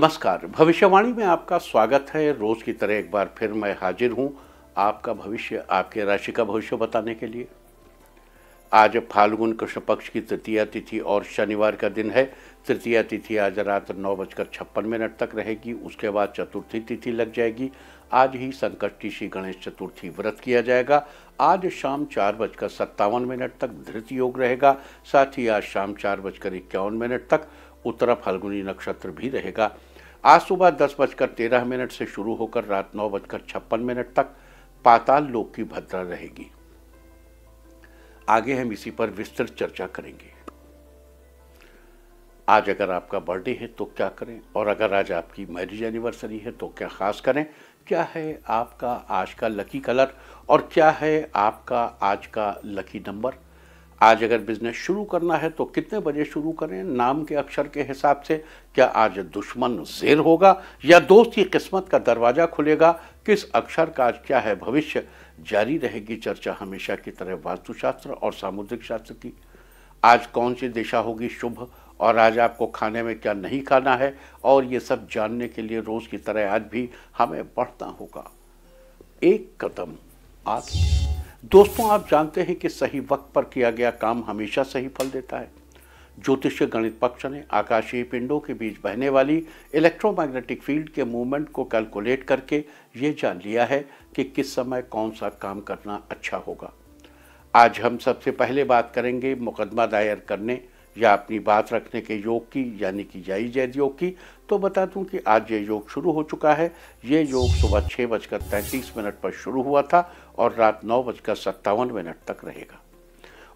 नमस्कार भविष्यवाणी में आपका स्वागत है रोज की तरह एक बार फिर मैं हाजिर हूं आपका भविष्य आपके राशि का भविष्य बताने के लिए आज फाल्गुन कृष्ण पक्ष की तृतीया तिथि और शनिवार का दिन है तृतीया तिथि आज रात नौ बजकर छप्पन मिनट तक रहेगी उसके बाद चतुर्थी तिथि लग जाएगी आज ही संकष्टी श्री गणेश चतुर्थी व्रत किया जाएगा आज शाम चार बजकर सत्तावन मिनट तक धृत योग रहेगा साथ ही आज शाम चार बजकर इक्यावन मिनट तक उत्तरा फाल्गुनी नक्षत्र भी रहेगा आज सुबह दस बजकर तेरह मिनट से शुरू होकर रात नौ बजकर छप्पन मिनट तक पाताल लोक की भद्रा रहेगी आगे हम इसी पर विस्तृत चर्चा करेंगे आज अगर आपका बर्थडे है तो क्या करें और अगर आज आपकी मैरिज एनिवर्सरी है तो क्या खास करें क्या है आपका आज का लकी कलर और क्या है आपका आज का लकी नंबर आज अगर बिजनेस शुरू करना है तो कितने बजे शुरू करें नाम के अक्षर के हिसाब से क्या आज दुश्मन जेर होगा या दोस्त की किस्मत का दरवाज़ा खुलेगा किस अक्षर का आज क्या है भविष्य जारी रहेगी चर्चा हमेशा की तरह वास्तुशास्त्र और सामुद्रिक शास्त्र की आज कौन सी दिशा होगी शुभ और आज आपको खाने में क्या नहीं खाना है और ये सब जानने के लिए रोज़ की तरह आज भी हमें बढ़ना होगा एक कदम आगे दोस्तों आप जानते हैं कि सही वक्त पर किया गया काम हमेशा सही फल देता है ज्योतिष गणित पक्ष ने आकाशीय पिंडों के बीच बहने वाली इलेक्ट्रोमैग्नेटिक फील्ड के मूवमेंट को कैलकुलेट करके ये जान लिया है कि किस समय कौन सा काम करना अच्छा होगा आज हम सबसे पहले बात करेंगे मुकदमा दायर करने या अपनी बात रखने के योग की यानी कि जय जय योग की तो बता दूं कि आज ये योग शुरू हो चुका है ये योग सुबह छः बजकर तैंतीस मिनट पर शुरू हुआ था और रात नौ बजकर सत्तावन मिनट तक रहेगा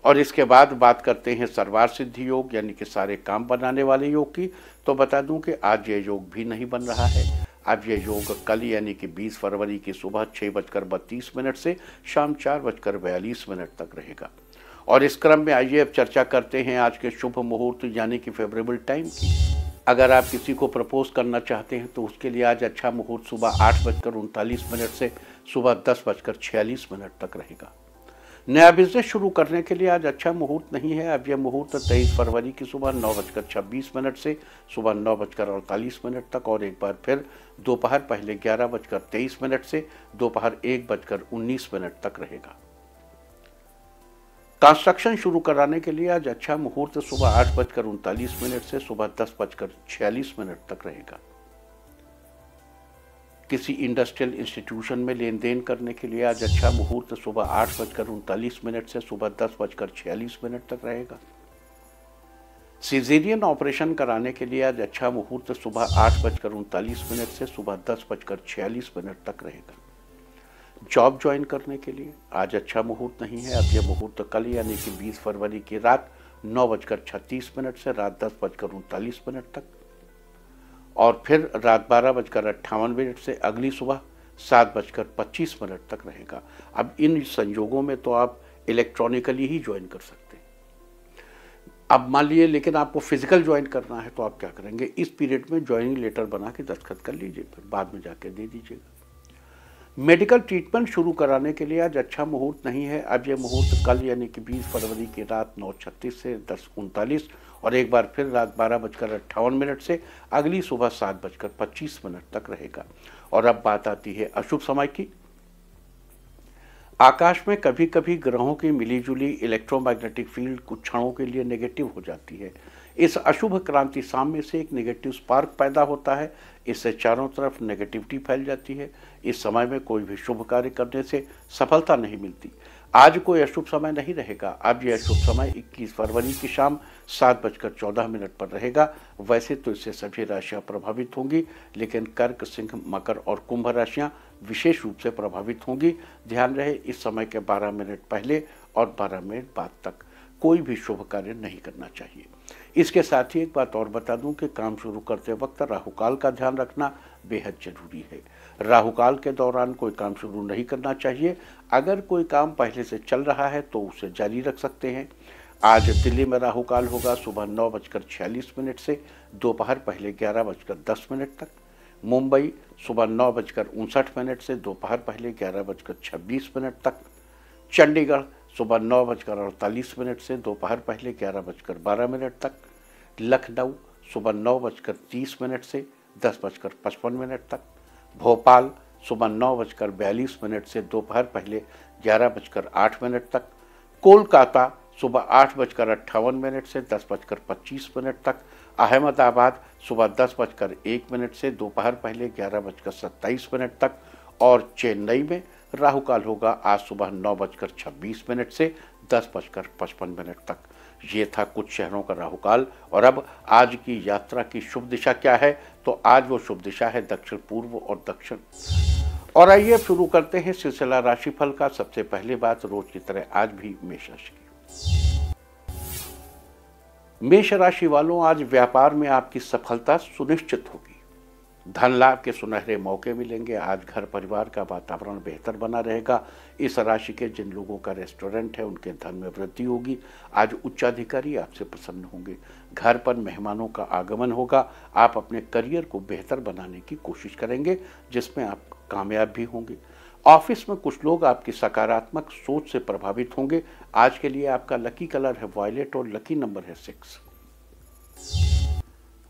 और इसके बाद बात करते हैं सर्वार सिद्धि योग यानी कि सारे काम बनाने वाले योग की तो बता दूं कि आज ये योग भी नहीं बन रहा है अब ये योग कल यानी कि 20 फरवरी की सुबह छः बजकर बत्तीस मिनट से शाम चार बजकर बयालीस मिनट तक रहेगा और इस क्रम में आइए अब चर्चा करते हैं आज के शुभ मुहूर्त यानी कि फेवरेबल टाइम की अगर आप किसी को प्रपोज करना चाहते हैं तो उसके लिए आज अच्छा मुहूर्त सुबह आठ बजकर उनतालीस मिनट से सुबह दस बजकर छियालीस मिनट तक रहेगा नया बिजनेस शुरू करने के लिए आज अच्छा मुहूर्त नहीं है अब यह मुहूर्त तेईस फरवरी की सुबह नौ बजकर छब्बीस मिनट से सुबह नौ बजकर अड़तालीस मिनट तक और एक बार फिर दोपहर पहले ग्यारह बजकर तेईस मिनट से दोपहर एक बजकर उन्नीस मिनट तक रहेगा कंस्ट्रक्शन शुरू कराने के लिए आज अच्छा मुहूर्त सुबह आठ बजकर उनतालीस मिनट से सुबह दस बजकर छियालीस मिनट तक रहेगा किसी इंडस्ट्रियल इंस्टीट्यूशन में लेन देन करने के लिए आज अच्छा मुहूर्त सुबह आठ बजकर उनतालीस मिनट से सुबह दस बजकर छियालीस मिनट तक रहेगा सीजेरियन ऑपरेशन कराने के लिए आज अच्छा मुहूर्त सुबह आठ बजकर उनतालीस मिनट से सुबह दस बजकर छियालीस मिनट तक रहेगा जॉब ज्वाइन करने के लिए आज अच्छा मुहूर्त नहीं है अब यह मुहूर्त कल यानी कि 20 फरवरी की रात नौ बजकर छत्तीस मिनट से रात दस बजकर उनतालीस मिनट तक और फिर रात बारह बजकर अट्ठावन मिनट से अगली सुबह सात बजकर पच्चीस मिनट तक रहेगा अब इन संयोगों में तो आप इलेक्ट्रॉनिकली ही ज्वाइन कर सकते हैं अब मान लीजिए लेकिन आपको फिजिकल ज्वाइन करना है तो आप क्या करेंगे इस पीरियड में ज्वाइनिंग लेटर बना के दस्तखत कर लीजिए फिर बाद में जाके दे दीजिएगा मेडिकल ट्रीटमेंट शुरू कराने के लिए आज अच्छा मुहूर्त नहीं है अब ये मुहूर्त कल यानी कि 20 फरवरी की रात नौ छत्तीस से दस उनतालीस और एक बार फिर रात बारह बजकर अट्ठावन मिनट से अगली सुबह सात बजकर पच्चीस मिनट तक रहेगा और अब बात आती है अशुभ समय की आकाश में कभी कभी ग्रहों की मिलीजुली इलेक्ट्रोमैग्नेटिक फील्ड कुछ क्षणों के लिए नेगेटिव हो जाती है इस अशुभ क्रांति साम्य से एक नेगेटिव स्पार्क पैदा होता है इससे चारों तरफ नेगेटिविटी फैल जाती है इस समय में कोई भी शुभ कार्य करने से सफलता नहीं मिलती आज कोई अशुभ समय नहीं रहेगा अब यह अशुभ समय 21 फरवरी की शाम सात बजकर चौदह मिनट पर रहेगा वैसे तो इससे सभी राशियां प्रभावित होंगी लेकिन कर्क सिंह मकर और कुंभ राशियां विशेष रूप से प्रभावित होंगी ध्यान रहे इस समय के 12 मिनट पहले और 12 मिनट बाद तक कोई भी शुभ कार्य नहीं करना चाहिए इसके साथ ही एक बात और बता दूं कि काम शुरू करते वक्त राहुकाल का ध्यान रखना बेहद जरूरी है राहुकाल के दौरान कोई काम शुरू नहीं करना चाहिए अगर कोई काम पहले से चल रहा है तो उसे जारी रख सकते हैं आज दिल्ली में राहुकाल होगा सुबह नौ बजकर छियालीस मिनट से दोपहर पहले ग्यारह बजकर दस मिनट तक मुंबई सुबह नौ बजकर उनसठ मिनट से दोपहर पहले ग्यारह बजकर छब्बीस मिनट तक चंडीगढ़ सुबह नौ बजकर अड़तालीस मिनट से दोपहर पहले ग्यारह बजकर बारह मिनट तक लखनऊ सुबह नौ बजकर तीस मिनट से दस बजकर पचपन मिनट तक भोपाल सुबह नौ बजकर बयालीस मिनट से दोपहर पहले ग्यारह बजकर आठ मिनट तक कोलकाता सुबह आठ बजकर अट्ठावन मिनट से दस बजकर पच्चीस मिनट तक अहमदाबाद सुबह दस बजकर एक मिनट से दोपहर पहले ग्यारह बजकर सत्ताईस मिनट तक और चेन्नई में राहु काल होगा आज सुबह नौ बजकर छब्बीस मिनट से दस बजकर पचपन मिनट तक ये था कुछ शहरों का राहु काल और अब आज की यात्रा की शुभ दिशा क्या है तो आज वो शुभ दिशा है दक्षिण पूर्व और दक्षिण और आइए शुरू करते हैं सिलसिला राशिफल का सबसे पहले बात रोज की तरह आज भी मेष राशि की मेष राशि वालों आज व्यापार में आपकी सफलता सुनिश्चित होगी धन लाभ के सुनहरे मौके मिलेंगे आज घर परिवार का वातावरण बेहतर बना रहेगा इस राशि के जिन लोगों का रेस्टोरेंट है उनके धन में वृद्धि होगी आज उच्च अधिकारी आपसे प्रसन्न होंगे घर पर मेहमानों का आगमन होगा आप अपने करियर को बेहतर बनाने की कोशिश करेंगे जिसमें आप कामयाब भी होंगे ऑफिस में कुछ लोग आपकी सकारात्मक सोच से प्रभावित होंगे आज के लिए आपका लकी कलर है वॉयलेट और लकी नंबर है सिक्स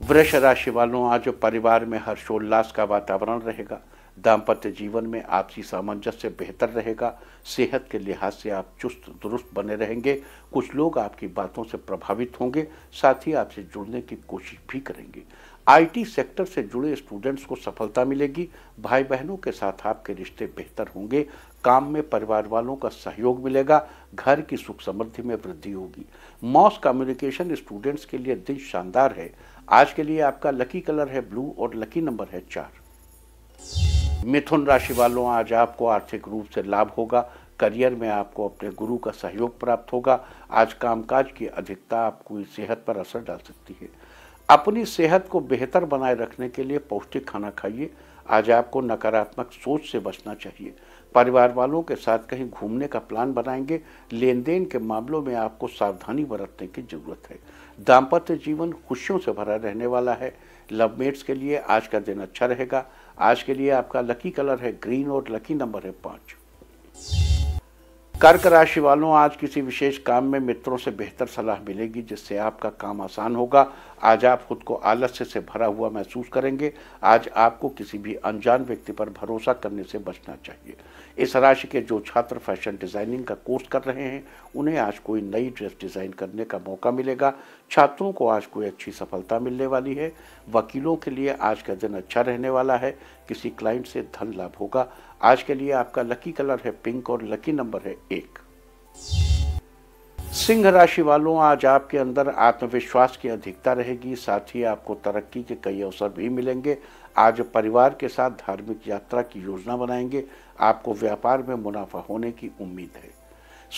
वृक्ष राशि वालों आज परिवार में हर्षोल्लास का वातावरण रहेगा दाम्पत्य जीवन में आपसी सामंजस्य बेहतर रहेगा सेहत के लिहाज से आप चुस्त दुरुस्त बने रहेंगे कुछ लोग आपकी बातों से प्रभावित होंगे साथ ही आपसे जुड़ने की कोशिश भी करेंगे आईटी सेक्टर से जुड़े स्टूडेंट्स को सफलता मिलेगी भाई बहनों के साथ आपके रिश्ते बेहतर होंगे काम में परिवार वालों का सहयोग मिलेगा घर की सुख समृद्धि में वृद्धि होगी मॉस कम्युनिकेशन स्टूडेंट्स के लिए दिन शानदार है आज के लिए आपका लकी कलर है ब्लू और लकी नंबर है चार मिथुन राशि वालों आज आपको आर्थिक रूप से लाभ होगा करियर में आपको अपने गुरु का सहयोग प्राप्त होगा आज कामकाज की अधिकता आपको सेहत पर असर डाल सकती है अपनी सेहत को बेहतर बनाए रखने के लिए पौष्टिक खाना खाइए आज आपको नकारात्मक सोच से बचना चाहिए परिवार वालों के साथ कहीं घूमने का प्लान बनाएंगे लेन देन के मामलों में आपको सावधानी बरतने की जरूरत है दाम्पत्य जीवन खुशियों से भरा रहने वाला है लवमेट्स के लिए आज का दिन अच्छा रहेगा आज के लिए आपका लकी कलर है ग्रीन और लकी नंबर है पाँच कर्क राशि वालों आज किसी विशेष काम में मित्रों से बेहतर सलाह मिलेगी जिससे आपका काम आसान होगा आज आप खुद को आलस्य से भरा हुआ महसूस करेंगे आज आपको किसी भी अनजान व्यक्ति पर भरोसा करने से बचना चाहिए इस राशि के जो छात्र फैशन डिजाइनिंग का कोर्स कर रहे हैं उन्हें आज कोई नई ड्रेस डिजाइन करने का मौका मिलेगा छात्रों को आज कोई अच्छी सफलता मिलने वाली है वकीलों के लिए आज का दिन अच्छा रहने वाला है किसी क्लाइंट से धन लाभ होगा आज के लिए आपका लकी कलर है पिंक और लकी नंबर है एक सिंह राशि वालों आज आपके अंदर आत्मविश्वास की अधिकता रहेगी साथ ही आपको तरक्की के कई अवसर भी मिलेंगे आज परिवार के साथ धार्मिक यात्रा की योजना बनाएंगे आपको व्यापार में मुनाफा होने की उम्मीद है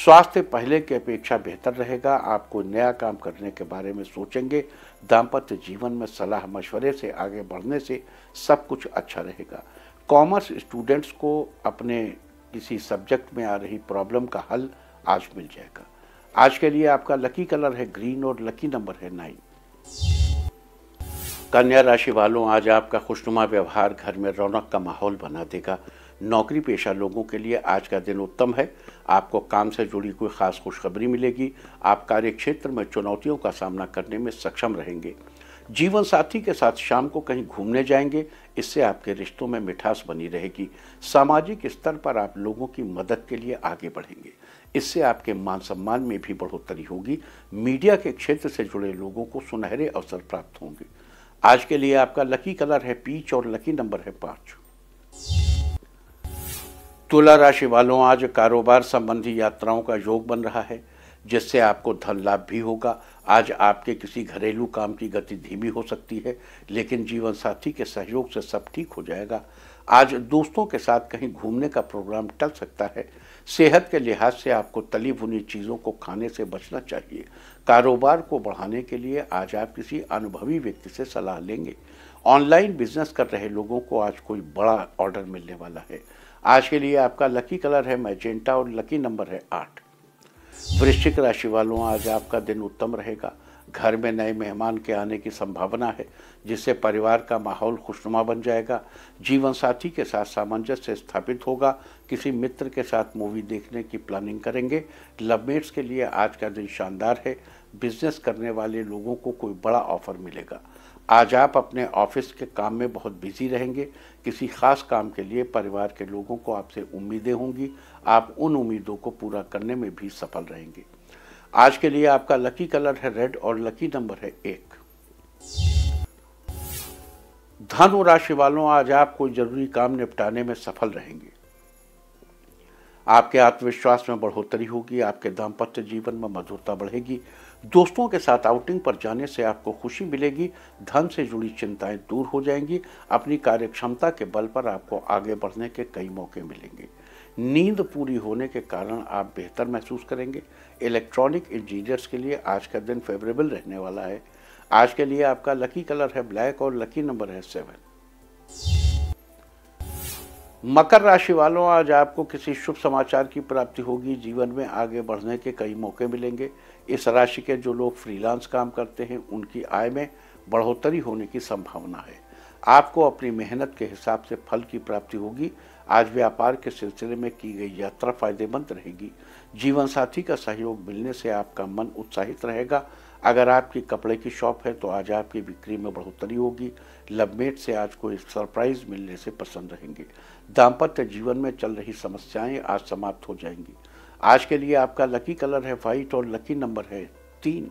स्वास्थ्य पहले की अपेक्षा बेहतर रहेगा आपको नया काम करने के बारे में सोचेंगे दाम्पत्य जीवन में सलाह मशवरे से आगे बढ़ने से सब कुछ अच्छा रहेगा कॉमर्स स्टूडेंट्स को अपने किसी सब्जेक्ट में आ रही प्रॉब्लम का हल आज मिल जाएगा आज के लिए आपका लकी कलर है ग्रीन और लकी नंबर है नाइन कन्या राशि वालों आज आपका खुशनुमा व्यवहार घर में रौनक का माहौल बना देगा नौकरी पेशा लोगों के लिए आज का दिन उत्तम है आपको काम से जुड़ी कोई ख़ास खुशखबरी मिलेगी आप कार्य क्षेत्र में चुनौतियों का सामना करने में सक्षम रहेंगे जीवन साथी के साथ शाम को कहीं घूमने जाएंगे इससे आपके रिश्तों में मिठास बनी रहेगी सामाजिक स्तर पर आप लोगों की मदद के लिए आगे बढ़ेंगे इससे आपके मान सम्मान में भी बढ़ोतरी होगी मीडिया के क्षेत्र से जुड़े लोगों को सुनहरे अवसर प्राप्त होंगे आज के लिए आपका लकी कलर है पीच और लकी नंबर है पाँच तुला राशि वालों आज कारोबार संबंधी यात्राओं का योग बन रहा है जिससे आपको धन लाभ भी होगा आज आपके किसी घरेलू काम की गति धीमी हो सकती है लेकिन जीवन साथी के सहयोग से सब ठीक हो जाएगा आज दोस्तों के साथ कहीं घूमने का प्रोग्राम टल सकता है सेहत के लिहाज से आपको तली भुनी चीज़ों को खाने से बचना चाहिए कारोबार को बढ़ाने के लिए आज आप किसी अनुभवी व्यक्ति से सलाह लेंगे ऑनलाइन बिजनेस कर रहे लोगों को आज कोई बड़ा ऑर्डर मिलने वाला है आज के लिए आपका लकी कलर है मैजेंटा और लकी नंबर है आठ वृश्चिक राशि वालों आज आपका दिन उत्तम रहेगा घर में नए मेहमान के आने की संभावना है जिससे परिवार का माहौल खुशनुमा बन जाएगा जीवन साथी के साथ सामंजस्य स्थापित होगा किसी मित्र के साथ मूवी देखने की प्लानिंग करेंगे लवमेट्स के लिए आज का दिन शानदार है बिजनेस करने वाले लोगों को कोई बड़ा ऑफर मिलेगा आज आप अपने ऑफिस के काम में बहुत बिजी रहेंगे किसी खास काम के लिए परिवार के लोगों को आपसे उम्मीदें होंगी आप उन उम्मीदों को पूरा करने में भी सफल रहेंगे आज के लिए आपका लकी कलर है रेड और लकी नंबर है एक धनु राशि वालों आज आप कोई जरूरी काम निपटाने में सफल रहेंगे आपके आत्मविश्वास में बढ़ोतरी होगी आपके दाम्पत्य जीवन में मधुरता बढ़ेगी दोस्तों के साथ आउटिंग पर जाने से आपको खुशी मिलेगी धन से जुड़ी चिंताएं दूर हो जाएंगी अपनी कार्यक्षमता के बल पर आपको आगे बढ़ने के कई मौके मिलेंगे नींद पूरी होने के कारण आप बेहतर महसूस करेंगे इलेक्ट्रॉनिक इंजीनियर्स के लिए आज का दिन फेवरेबल रहने वाला है आज के लिए आपका लकी कलर है ब्लैक और लकी नंबर है सेवन मकर राशि वालों आज आपको किसी शुभ समाचार की प्राप्ति होगी जीवन में आगे बढ़ने के कई मौके मिलेंगे इस राशि के जो लोग फ्रीलांस काम करते हैं उनकी आय में बढ़ोतरी होने की संभावना है आपको अपनी मेहनत के हिसाब से फल की प्राप्ति होगी आज व्यापार के सिलसिले में की गई यात्रा फायदेमंद रहेगी जीवन साथी का सहयोग मिलने से आपका मन उत्साहित रहेगा अगर आपकी कपड़े की शॉप है तो आज आपकी बिक्री में बढ़ोतरी होगी लवमेट से आज कोई सरप्राइज मिलने से पसंद रहेंगे दाम्पत्य जीवन में चल रही समस्याएं आज समाप्त हो जाएंगी आज के लिए आपका लकी कलर है वाइट और लकी नंबर है तीन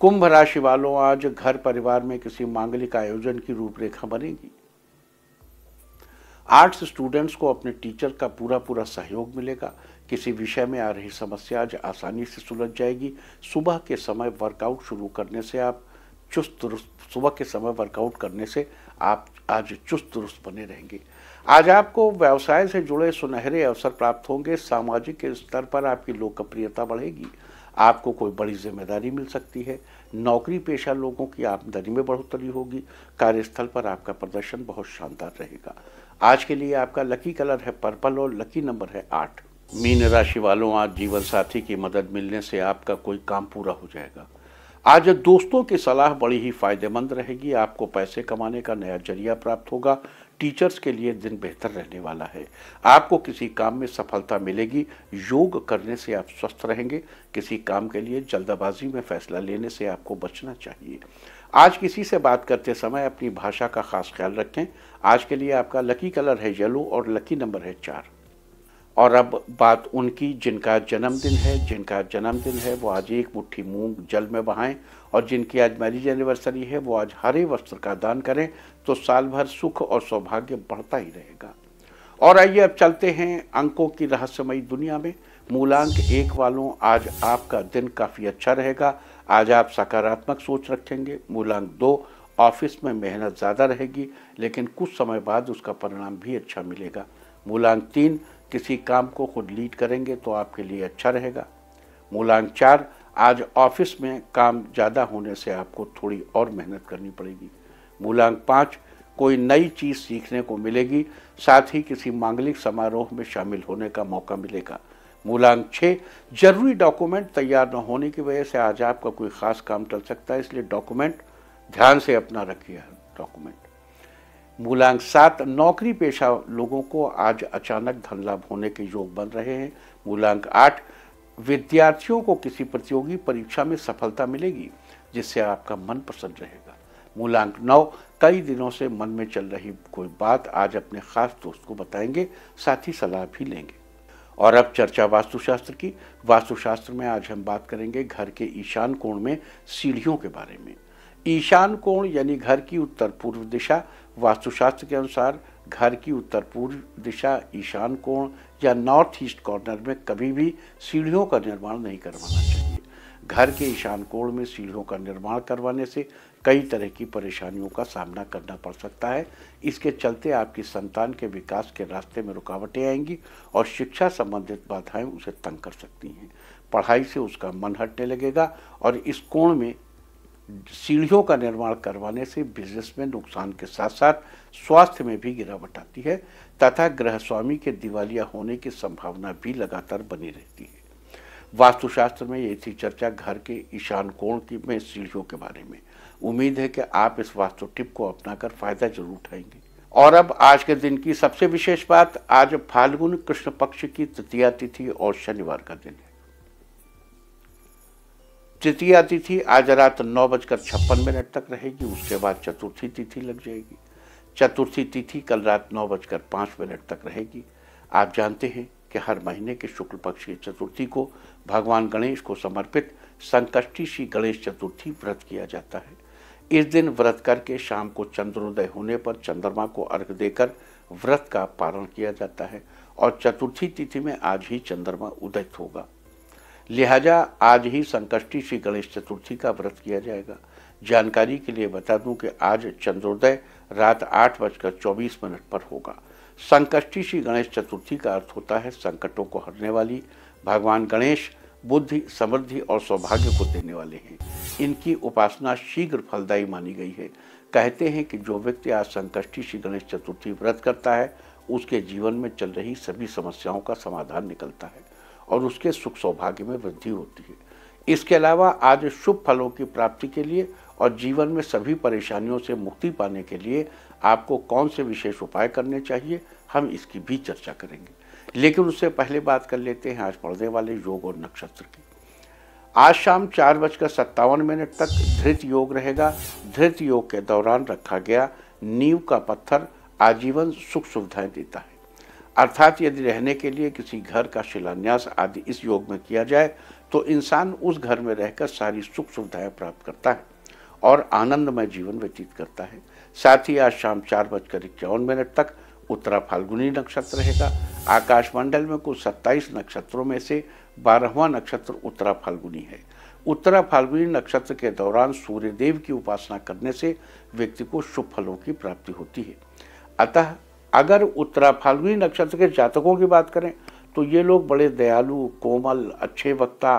कुंभ राशि वालों आज घर परिवार में किसी मांगलिक आयोजन की रूपरेखा बनेगी आर्ट्स स्टूडेंट्स को अपने टीचर का पूरा पूरा सहयोग मिलेगा किसी विषय में आ रही समस्या आज आसानी से सुलझ जाएगी सुबह के समय वर्कआउट शुरू करने से आप चुस्त दुरुस्त सुबह के समय वर्कआउट करने से आप आज चुस्त दुरुस्त बने रहेंगे आज आपको व्यवसाय से जुड़े सुनहरे अवसर प्राप्त होंगे सामाजिक स्तर पर आपकी लोकप्रियता बढ़ेगी आपको कोई बड़ी जिम्मेदारी मिल सकती है नौकरी पेशा लोगों की आमदनी में बढ़ोतरी होगी कार्यस्थल पर आपका प्रदर्शन बहुत शानदार रहेगा आज के लिए आपका लकी कलर है पर्पल और लकी नंबर है आठ मीन राशि वालों आज जीवन साथी की मदद मिलने से आपका कोई काम पूरा हो जाएगा आज दोस्तों की सलाह बड़ी ही फायदेमंद रहेगी आपको पैसे कमाने का नया जरिया प्राप्त होगा टीचर्स के लिए दिन बेहतर रहने वाला है आपको किसी काम में सफलता मिलेगी योग करने से आप स्वस्थ रहेंगे किसी काम के लिए जल्दबाजी में फैसला लेने से आपको बचना चाहिए आज किसी से बात करते समय अपनी भाषा का खास ख्याल रखें आज के लिए आपका लकी कलर है येलो और लकी नंबर है चार और अब बात उनकी जिनका जन्मदिन है जिनका जन्मदिन है वो आज एक मुट्ठी मूंग जल में बहाएं और जिनकी आज मैरिज एनिवर्सरी है वो आज हरे वस्त्र का दान करें तो साल भर सुख और सौभाग्य बढ़ता ही रहेगा और आइए अब चलते हैं अंकों की रहस्यमयी दुनिया में मूलांक एक वालों आज आपका दिन काफ़ी अच्छा रहेगा आज आप सकारात्मक सोच रखेंगे मूलांक दो ऑफिस में मेहनत ज़्यादा रहेगी लेकिन कुछ समय बाद उसका परिणाम भी अच्छा मिलेगा मूलांक तीन किसी काम को खुद लीड करेंगे तो आपके लिए अच्छा रहेगा मूलांक चार आज ऑफिस में काम ज़्यादा होने से आपको थोड़ी और मेहनत करनी पड़ेगी मूलांक पाँच कोई नई चीज़ सीखने को मिलेगी साथ ही किसी मांगलिक समारोह में शामिल होने का मौका मिलेगा मूलांक छः जरूरी डॉक्यूमेंट तैयार न होने की वजह से आज आपका कोई ख़ास काम टल सकता है इसलिए डॉक्यूमेंट ध्यान से अपना रखिए डॉक्यूमेंट मूलांक सात नौकरी पेशा लोगों को आज अचानक धन लाभ होने के योग बन रहे हैं मूलांक आठ विद्यार्थियों को किसी प्रतियोगी परीक्षा में सफलता मिलेगी जिससे आपका मन प्रसन्न रहेगा मूलांक नौ कई दिनों से मन में चल रही कोई बात आज अपने खास दोस्त को बताएंगे साथ ही सलाह भी लेंगे और अब चर्चा वास्तुशास्त्र की वास्तुशास्त्र में आज हम बात करेंगे घर के ईशान कोण में सीढ़ियों के बारे में ईशान कोण यानी घर की उत्तर पूर्व दिशा वास्तुशास्त्र के अनुसार घर की उत्तर पूर्व दिशा ईशान कोण या नॉर्थ ईस्ट कॉर्नर में कभी भी सीढ़ियों का निर्माण नहीं करवाना चाहिए घर के ईशान कोण में सीढ़ियों का निर्माण करवाने से कई तरह की परेशानियों का सामना करना पड़ सकता है इसके चलते आपकी संतान के विकास के रास्ते में रुकावटें आएंगी और शिक्षा संबंधित बाधाएं उसे तंग कर सकती हैं पढ़ाई से उसका मन हटने लगेगा और इस कोण में सीढ़ियों का निर्माण करवाने से बिजनेस में नुकसान के साथ साथ स्वास्थ्य में भी गिरावट आती है तथा ग्रह स्वामी के दिवालिया होने की संभावना भी लगातार बनी रहती है वास्तुशास्त्र में ये थी चर्चा घर के ईशान कोण की में सीढ़ियों के बारे में उम्मीद है कि आप इस वास्तु टिप को अपनाकर फायदा जरूर उठाएंगे और अब आज के दिन की सबसे विशेष बात आज फाल्गुन कृष्ण पक्ष की तृतीया तिथि और शनिवार का दिन है तृतीया तिथि आज रात नौ बजकर छप्पन मिनट तक रहेगी उसके बाद चतुर्थी तिथि लग जाएगी चतुर्थी तिथि कल रात नौ बजकर पाँच मिनट तक रहेगी आप जानते हैं कि हर महीने के शुक्ल पक्ष की चतुर्थी को भगवान गणेश को समर्पित संकष्टी श्री गणेश चतुर्थी व्रत किया जाता है इस दिन व्रत करके शाम को चंद्रोदय होने पर चंद्रमा को अर्घ देकर व्रत का पारण किया जाता है और चतुर्थी तिथि में आज ही चंद्रमा उदय होगा लिहाजा आज ही संकष्टी श्री गणेश चतुर्थी का व्रत किया जाएगा जानकारी के लिए बता दूं कि आज चंद्रोदय रात आठ बजकर चौबीस मिनट पर होगा संकष्टी श्री गणेश चतुर्थी का अर्थ होता है संकटों को हरने वाली भगवान गणेश बुद्धि समृद्धि और सौभाग्य को देने वाले हैं इनकी उपासना शीघ्र फलदायी मानी गई है कहते हैं कि जो व्यक्ति आज संकष्टी श्री गणेश चतुर्थी व्रत करता है उसके जीवन में चल रही सभी समस्याओं का समाधान निकलता है और उसके सुख सौभाग्य में वृद्धि होती है इसके अलावा आज शुभ फलों की प्राप्ति के लिए और जीवन में सभी परेशानियों से मुक्ति पाने के लिए आपको कौन से विशेष उपाय करने चाहिए हम इसकी भी चर्चा करेंगे लेकिन उससे पहले बात कर लेते हैं आज पढ़ने वाले योग और नक्षत्र की आज शाम चार बजकर सत्तावन मिनट तक धृत योग रहेगा धृत योग के दौरान रखा गया नींव का पत्थर आजीवन सुख सुविधाएं देता है अर्थात यदि रहने के लिए किसी घर का शिलान्यास आदि इस योग में किया जाए तो इंसान उस घर में रहकर सारी सुख सुविधाएं प्राप्त करता है और आनंदमय जीवन व्यतीत करता है साथ ही आज शाम चार बजकर इक्यावन मिनट तक उत्तरा फाल्गुनी नक्षत्र रहेगा आकाशमंडल में कुल सत्ताईस नक्षत्रों में से बारहवा नक्षत्र उत्तरा फाल्गुनी है उत्तरा फाल्गुनी नक्षत्र के दौरान सूर्यदेव की उपासना करने से व्यक्ति को शुभ फलों की प्राप्ति होती है अतः अगर उत्तरा फाल्गुनी नक्षत्र के जातकों की बात करें तो ये लोग बड़े दयालु कोमल अच्छे वक्ता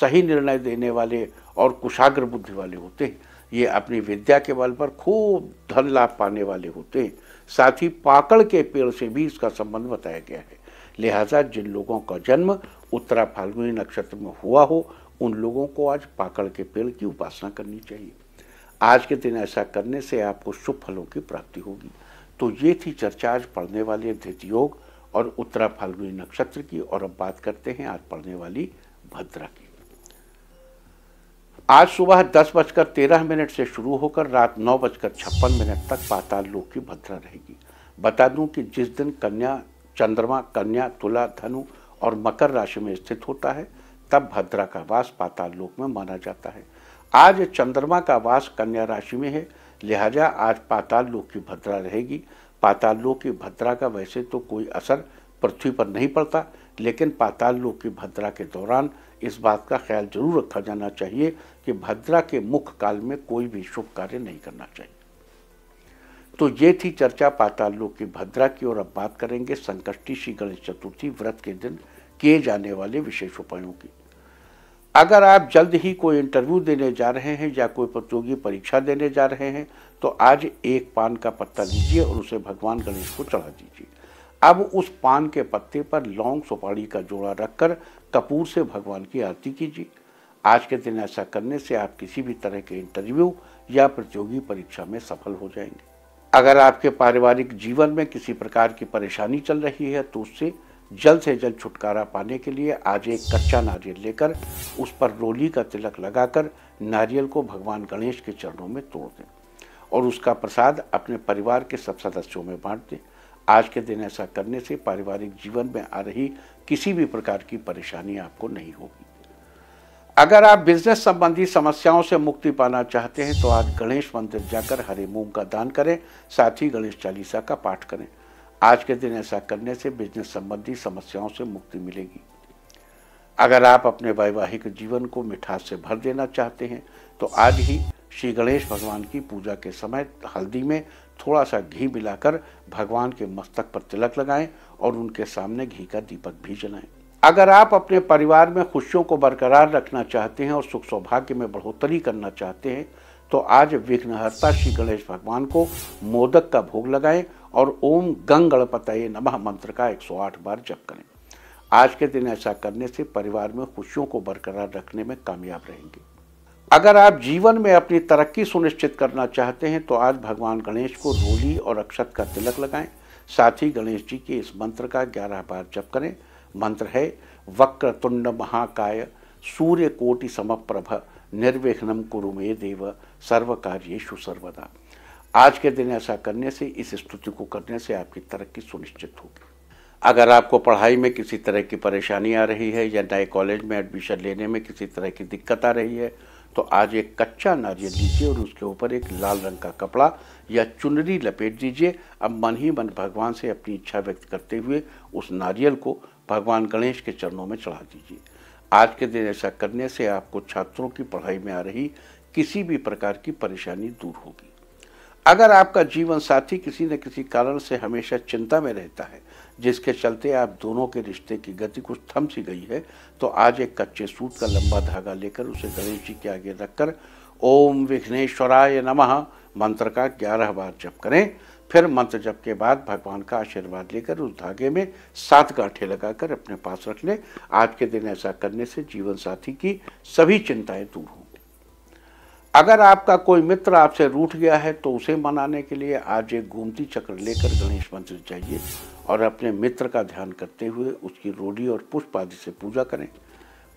सही निर्णय देने वाले और कुशाग्र बुद्धि वाले होते हैं ये अपनी विद्या के बल पर खूब धन लाभ पाने वाले होते हैं साथ ही पाकड़ के पेड़ से भी इसका संबंध बताया गया है लिहाजा जिन लोगों का जन्म उत्तरा फाल्गुनी नक्षत्र में हुआ हो उन लोगों को आज पाकड़ के पेड़ की उपासना करनी चाहिए आज के दिन ऐसा करने से आपको शुभ फलों की प्राप्ति होगी तो ये थी चर्चा आज पढ़ने वाले धृत योग और उत्तरा फाल्गुनी नक्षत्र की और अब बात करते हैं आज पढ़ने वाली भद्रा की आज सुबह दस बजकर तेरह मिनट से शुरू होकर रात नौ बजकर छप्पन मिनट तक पाताल लोक की भद्रा रहेगी बता दूं कि जिस दिन कन्या चंद्रमा कन्या तुला धनु और मकर राशि में स्थित होता है तब भद्रा का वास पाताल लोक में माना जाता है आज चंद्रमा का वास कन्या राशि में है लिहाजा आज पाताल लोक की भद्रा रहेगी पाताल लोक की भद्रा का वैसे तो कोई असर पृथ्वी पर नहीं पड़ता लेकिन पाताल लोक की भद्रा के दौरान इस बात का ख्याल जरूर रखा जाना चाहिए कि भद्रा के मुख्य काल में कोई भी शुभ कार्य नहीं करना चाहिए तो ये थी चर्चा पाताल लोक की भद्रा की और अब बात करेंगे संकष्टी श्री गणेश चतुर्थी व्रत के दिन किए जाने वाले विशेष उपायों की अगर आप जल्द ही कोई इंटरव्यू देने जा रहे हैं या कोई प्रतियोगी परीक्षा देने जा रहे हैं तो आज एक पान का पत्ता लीजिए और उसे भगवान गणेश को चढ़ा दीजिए अब उस पान के पत्ते पर लौंग सुपाड़ी का जोड़ा रखकर कपूर से भगवान की आरती कीजिए आज के दिन ऐसा करने से आप किसी भी तरह के इंटरव्यू या प्रतियोगी परीक्षा में सफल हो जाएंगे अगर आपके पारिवारिक जीवन में किसी प्रकार की परेशानी चल रही है तो उससे जल्द से जल्द छुटकारा पाने के लिए आज एक कच्चा नारियल लेकर उस पर रोली का तिलक लगाकर नारियल को भगवान गणेश के चरणों में तोड़ दें और उसका प्रसाद अपने परिवार के सब सदस्यों में बांट दें आज के दिन ऐसा करने से पारिवारिक जीवन में आ रही किसी भी प्रकार की परेशानी आपको नहीं होगी अगर आप बिजनेस संबंधी समस्याओं से मुक्ति पाना चाहते हैं तो आज गणेश मंदिर जाकर हरे मूंग का दान करें साथ ही गणेश चालीसा का पाठ करें आज के दिन ऐसा करने से बिजनेस संबंधी समस्याओं से मुक्ति मिलेगी अगर आप अपने वैवाहिक जीवन को मिठास से भर देना चाहते हैं तो आज ही श्री गणेश भगवान की पूजा के समय हल्दी में थोड़ा सा घी मिलाकर भगवान के मस्तक पर तिलक लगाएं और उनके सामने घी का दीपक भी जलाएं अगर आप अपने परिवार में खुशियों को बरकरार रखना चाहते हैं और सुख सौभाग्य में बढ़ोतरी करना चाहते हैं तो आज विघ्नहर्ता श्री गणेश भगवान को मोदक का भोग लगाएं और ओम गंग गणपत नमः मंत्र का 108 बार जप करें आज के दिन ऐसा करने से परिवार में खुशियों को बरकरार रखने में कामयाब रहेंगे अगर आप जीवन में अपनी तरक्की सुनिश्चित करना चाहते हैं तो आज भगवान गणेश को रोली और अक्षत का तिलक लगाएं साथ ही गणेश जी के इस मंत्र का ग्यारह बार जप करें मंत्र है वक्र तुंड महाकाय सूर्य कोटि सम्रभ निर्विघ्नम कुरु मे देव सर्व कार्येशु सर्वदा आज के दिन ऐसा करने से इस स्तुति को करने से आपकी तरक्की सुनिश्चित होगी अगर आपको पढ़ाई में किसी तरह की परेशानी आ रही है या नए कॉलेज में एडमिशन लेने में किसी तरह की दिक्कत आ रही है तो आज एक कच्चा नारियल लीजिए और उसके ऊपर एक लाल रंग का कपड़ा या चुनरी लपेट दीजिए अब मन ही मन भगवान से अपनी इच्छा व्यक्त करते हुए उस नारियल को भगवान गणेश के चरणों में चढ़ा दीजिए आज के दिन ऐसा करने से आपको छात्रों की पढ़ाई में आ रही किसी भी प्रकार की परेशानी दूर होगी अगर आपका जीवन साथी किसी न किसी कारण से हमेशा चिंता में रहता है जिसके चलते आप दोनों के रिश्ते की गति कुछ थम सी गई है तो आज एक कच्चे सूट का लंबा धागा लेकर उसे गणेश जी के आगे रखकर ओम विघ्नेश्वराय नमः मंत्र का ग्यारह बार जप करें फिर मंत्र जप के बाद भगवान का आशीर्वाद लेकर उस धागे में सात गांठे लगाकर अपने पास रख लें आज के दिन ऐसा करने से जीवन साथी की सभी चिंताएं दूर हों अगर आपका कोई मित्र आपसे रूठ गया है तो उसे मनाने के लिए आज एक घूमती चक्र लेकर गणेश मंदिर जाइए और अपने मित्र का ध्यान करते हुए उसकी रोडी और पुष्प आदि से पूजा करें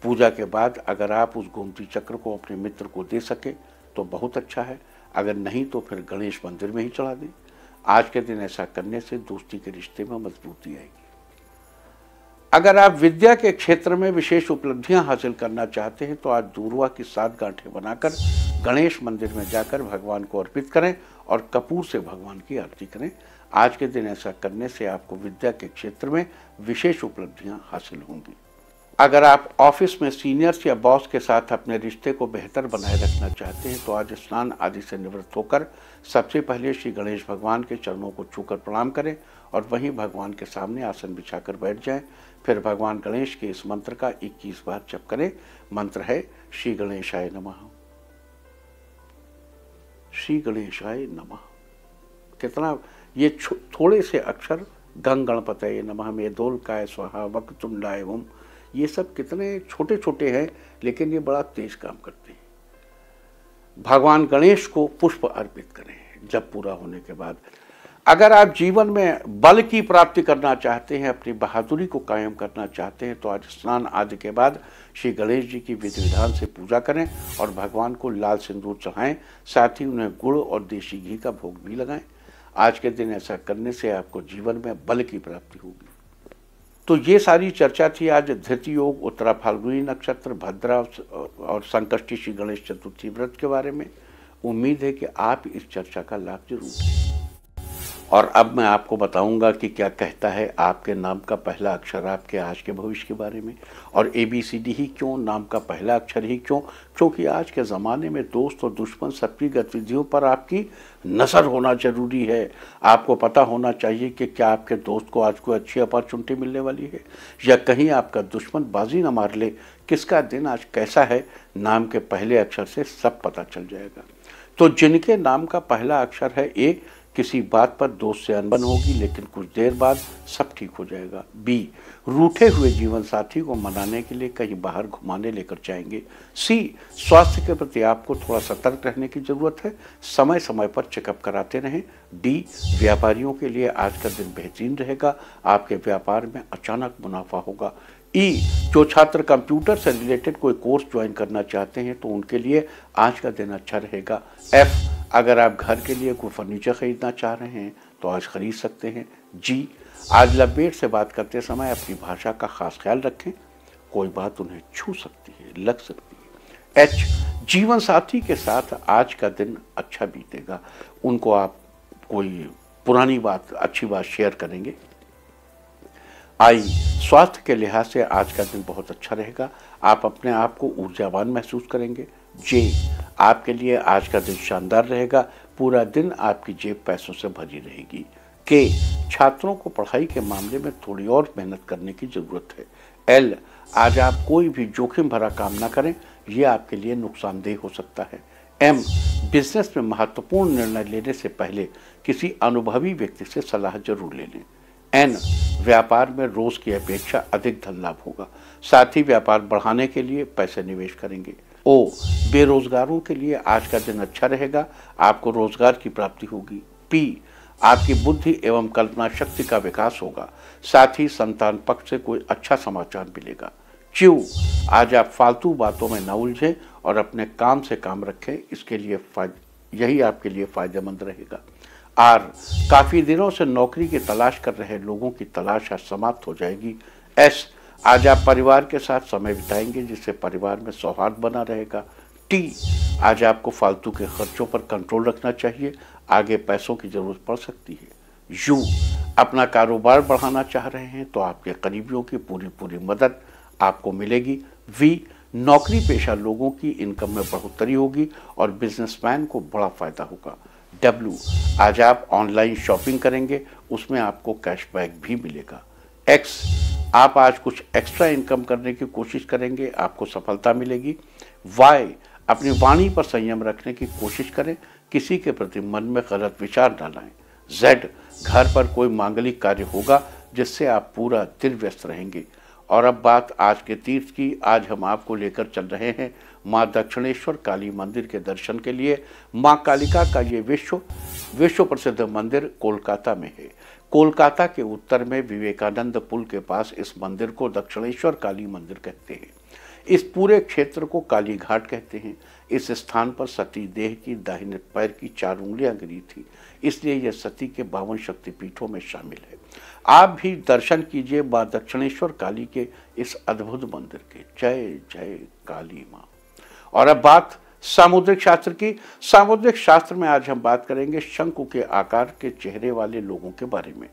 पूजा के बाद अगर आप उस घूमती चक्र को अपने मित्र को दे सकें तो बहुत अच्छा है अगर नहीं तो फिर गणेश मंदिर में ही चढ़ा दें आज के दिन ऐसा करने से दोस्ती के रिश्ते में मजबूती आएगी अगर आप विद्या के क्षेत्र में विशेष उपलब्धियां हासिल करना चाहते हैं तो आज दूरवा की सात गांठें बनाकर गणेश मंदिर में जाकर भगवान को अर्पित करें और कपूर से भगवान की आरती करें आज के दिन ऐसा करने से आपको विद्या के क्षेत्र में विशेष उपलब्धियां हासिल होंगी अगर आप ऑफिस में सीनियर्स या बॉस के साथ अपने रिश्ते को बेहतर बनाए रखना चाहते हैं तो आज स्नान आदि से निवृत्त होकर सबसे पहले श्री गणेश भगवान के चरणों को छूकर प्रणाम करें और वहीं भगवान के सामने आसन बिछाकर बैठ जाएं फिर भगवान गणेश के इस मंत्र का 21 बार जप करें मंत्र है श्री गणेशाय नमः श्री गणेशाय नमः कितना ये थोड़े से अक्षर गंग गणपत ये नमः में दोल काय स्वाहा वक्रतुंडाय ओम ये सब कितने छोटे छोटे हैं लेकिन ये बड़ा तेज काम करते हैं भगवान गणेश को पुष्प अर्पित करें जब पूरा होने के बाद अगर आप जीवन में बल की प्राप्ति करना चाहते हैं अपनी बहादुरी को कायम करना चाहते हैं तो आज स्नान आदि के बाद श्री गणेश जी की विधि विधान से पूजा करें और भगवान को लाल सिंदूर चढ़ाएं साथ ही उन्हें गुड़ और देसी घी का भोग भी लगाएं आज के दिन ऐसा करने से आपको जीवन में बल की प्राप्ति होगी तो ये सारी चर्चा थी आज धृति योग उत्तरा फाल्गुनी नक्षत्र भद्रा और संकष्टी श्री गणेश चतुर्थी व्रत के बारे में उम्मीद है कि आप इस चर्चा का लाभ जरूर और अब मैं आपको बताऊंगा कि क्या कहता है आपके नाम का पहला अक्षर आपके आज के भविष्य के बारे में और ए बी सी डी ही क्यों नाम का पहला अक्षर ही क्यों क्योंकि आज के ज़माने में दोस्त और दुश्मन सबकी गतिविधियों पर आपकी नज़र होना ज़रूरी है आपको पता होना चाहिए कि क्या आपके दोस्त को आज कोई अच्छी अपॉर्चुनिटी मिलने वाली है या कहीं आपका दुश्मन बाजी ना मार ले किसका दिन आज कैसा है नाम के पहले अक्षर से सब पता चल जाएगा तो जिनके नाम का पहला अक्षर है एक किसी बात पर दोस्त से अनबन होगी लेकिन कुछ देर बाद सब ठीक हो जाएगा बी रूठे हुए जीवन साथी को मनाने के लिए कहीं बाहर घुमाने लेकर जाएंगे सी स्वास्थ्य के प्रति आपको थोड़ा सतर्क रहने की ज़रूरत है समय समय पर चेकअप कराते रहें डी व्यापारियों के लिए आज का दिन बेहतरीन रहेगा आपके व्यापार में अचानक मुनाफा होगा ई जो छात्र कंप्यूटर से रिलेटेड कोई कोर्स ज्वाइन करना चाहते हैं तो उनके लिए आज का दिन अच्छा रहेगा एफ अगर आप घर के लिए कोई फर्नीचर खरीदना चाह रहे हैं तो आज खरीद सकते हैं जी आज लबेट से बात करते समय अपनी भाषा का खास ख्याल रखें कोई बात उन्हें छू सकती है लग सकती है एच जीवन साथी के साथ आज का दिन अच्छा बीतेगा उनको आप कोई पुरानी बात अच्छी बात शेयर करेंगे आई स्वास्थ्य के लिहाज से आज का दिन बहुत अच्छा रहेगा आप अपने आप को ऊर्जावान महसूस करेंगे जे आपके लिए आज का दिन शानदार रहेगा पूरा दिन आपकी जेब पैसों से भरी रहेगी के छात्रों को पढ़ाई के मामले में थोड़ी और मेहनत करने की ज़रूरत है एल आज आप कोई भी जोखिम भरा काम ना करें यह आपके लिए नुकसानदेह हो सकता है एम बिजनेस में महत्वपूर्ण निर्णय लेने से पहले किसी अनुभवी व्यक्ति से सलाह जरूर ले लें एन व्यापार में रोज की अपेक्षा अधिक धन लाभ होगा साथ ही व्यापार बढ़ाने के लिए पैसे निवेश करेंगे ओ बेरोजगारों के लिए आज का दिन अच्छा रहेगा आपको रोजगार की प्राप्ति होगी पी आपकी बुद्धि एवं कल्पना शक्ति का विकास होगा साथ ही संतान पक्ष से कोई अच्छा समाचार मिलेगा क्यू आज आप फालतू बातों में न उलझें और अपने काम से काम रखें इसके लिए यही आपके लिए फायदेमंद रहेगा आर काफ़ी दिनों से नौकरी की तलाश कर रहे लोगों की तलाश आज समाप्त हो जाएगी एस आज आप परिवार के साथ समय बिताएंगे जिससे परिवार में सौहार्द बना रहेगा टी आज आपको फालतू के खर्चों पर कंट्रोल रखना चाहिए आगे पैसों की ज़रूरत पड़ सकती है यू अपना कारोबार बढ़ाना चाह रहे हैं तो आपके करीबियों की पूरी पूरी मदद आपको मिलेगी वी नौकरी पेशा लोगों की इनकम में बढ़ोतरी होगी और बिजनेसमैन को बड़ा फ़ायदा होगा डब्लू आज आप ऑनलाइन शॉपिंग करेंगे उसमें आपको कैशबैक भी मिलेगा एक्स आप आज कुछ एक्स्ट्रा इनकम करने की कोशिश करेंगे आपको सफलता मिलेगी वाई अपनी वाणी पर संयम रखने की कोशिश करें किसी के प्रति मन में गलत विचार न लाएं जेड घर पर कोई मांगलिक कार्य होगा जिससे आप पूरा दिन व्यस्त रहेंगे और अब बात आज के तीर्थ की आज हम आपको लेकर चल रहे हैं माँ दक्षिणेश्वर काली मंदिर के दर्शन के लिए माँ कालिका का ये विश्व विश्व प्रसिद्ध मंदिर कोलकाता में है कोलकाता के उत्तर में विवेकानंद पुल के पास इस मंदिर को दक्षिणेश्वर काली मंदिर कहते हैं इस पूरे क्षेत्र को काली घाट कहते हैं इस स्थान पर सती देह की दाहिने पैर की चार उंगलियां गिरी थी इसलिए यह सती के बावन शक्तिपीठों में शामिल है आप भी दर्शन कीजिए माँ दक्षिणेश्वर काली के इस अद्भुत मंदिर के जय जय काली माँ और अब बात सामुद्रिक शास्त्र की सामुद्रिक शास्त्र में आज हम बात करेंगे शंकु के आकार के चेहरे वाले लोगों के बारे में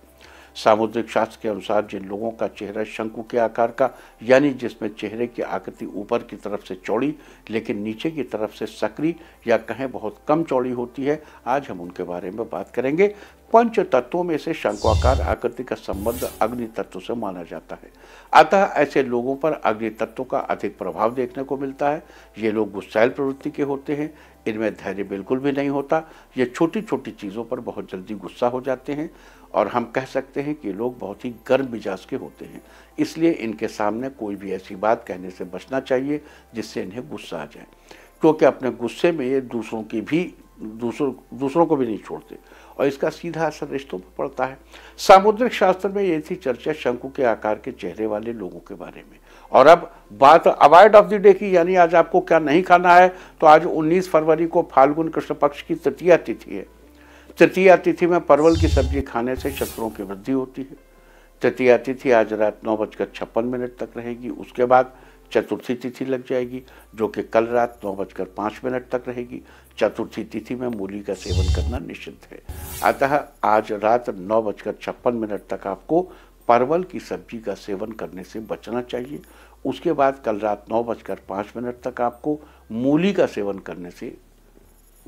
सामुद्रिक शास्त्र के अनुसार जिन लोगों का चेहरा शंकु के आकार का यानी जिसमें चेहरे की आकृति ऊपर की तरफ से चौड़ी लेकिन नीचे की तरफ से सकरी या कहें बहुत कम चौड़ी होती है आज हम उनके बारे में बात करेंगे पंच तत्वों में से शंकुआकार आकृति का संबंध अग्नि तत्व से माना जाता है अतः ऐसे लोगों पर अग्नि तत्वों का अधिक प्रभाव देखने को मिलता है ये लोग गुस्सैल प्रवृत्ति के होते हैं इनमें धैर्य बिल्कुल भी नहीं होता ये छोटी छोटी चीज़ों पर बहुत जल्दी गुस्सा हो जाते हैं और हम कह सकते हैं कि लोग बहुत ही गर्म मिजाज के होते हैं इसलिए इनके सामने कोई भी ऐसी बात कहने से बचना चाहिए जिससे इन्हें गुस्सा आ जाए क्योंकि अपने गुस्से में ये दूसरों की भी दूसरों दूसरों को भी नहीं छोड़ते और इसका सीधा असर रिश्तों पर पड़ता है सामुद्रिक शास्त्र में ये थी चर्चा शंकु के आकार के चेहरे वाले लोगों के बारे में और अब बात अवॉइड ऑफ द डे की यानी आज आपको क्या नहीं खाना है तो आज 19 फरवरी को फाल्गुन कृष्ण पक्ष की तृतीया तिथि है तृतीया तिथि में परवल की सब्जी खाने से शत्रुओं की वृद्धि होती है तृतीया तिथि आज रात नौ बजकर छप्पन मिनट तक रहेगी उसके बाद चतुर्थी तिथि लग जाएगी जो कि कल रात नौ बजकर पाँच मिनट तक रहेगी चतुर्थी तिथि में मूली का सेवन करना निषिद्ध है अतः आज रात नौ बजकर छप्पन मिनट तक आपको परवल की सब्जी का सेवन करने से बचना चाहिए उसके बाद कल रात नौ बजकर पाँच मिनट तक आपको मूली का सेवन करने से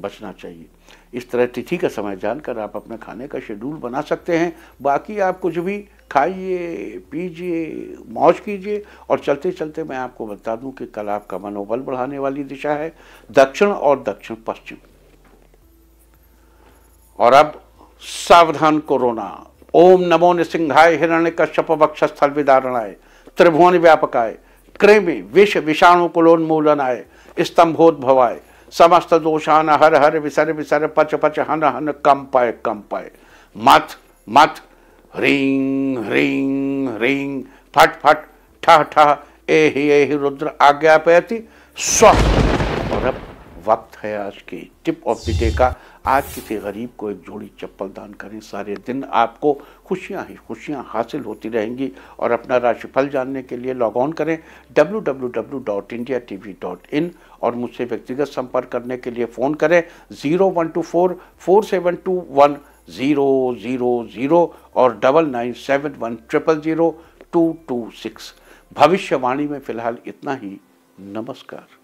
बचना चाहिए इस तरह तिथि का समय जानकर आप अपना खाने का शेड्यूल बना सकते हैं बाकी आप कुछ भी खाइए पीजिए मौज कीजिए और चलते चलते मैं आपको बता दूं कि कल आपका मनोबल बढ़ाने वाली दिशा है दक्षिण और दक्षिण पश्चिम और अब सावधान कोरोना ओम नमो निसिंहाय हिरण्य कश्यप विदारण विदारणाय त्रिभुवन व्यापक आय कृमि विष विषाणु कुलोन्मूलनाय स्तंभोद्भवाय समस्त दोषान हर हर विसर विसर पच पच हन हन कम पाए कम पाए मत मत ह्रीं ह्रीं ह्रीं फट फट ठा ठा एहि एहि रुद्र आज्ञा पैति स्व और अब वक्त है आज के टिप ऑफ द डे का आज किसी गरीब को एक जोड़ी चप्पल दान करें सारे दिन आपको खुशियां ही खुशियां हासिल होती रहेंगी और अपना राशिफल जानने के लिए लॉग ऑन करें www.indiatv.in और मुझसे व्यक्तिगत संपर्क करने के लिए फ़ोन करें zero one two four four seven two one zero zero zero और double nine seven one triple zero two two six भविष्यवाणी में फ़िलहाल इतना ही नमस्कार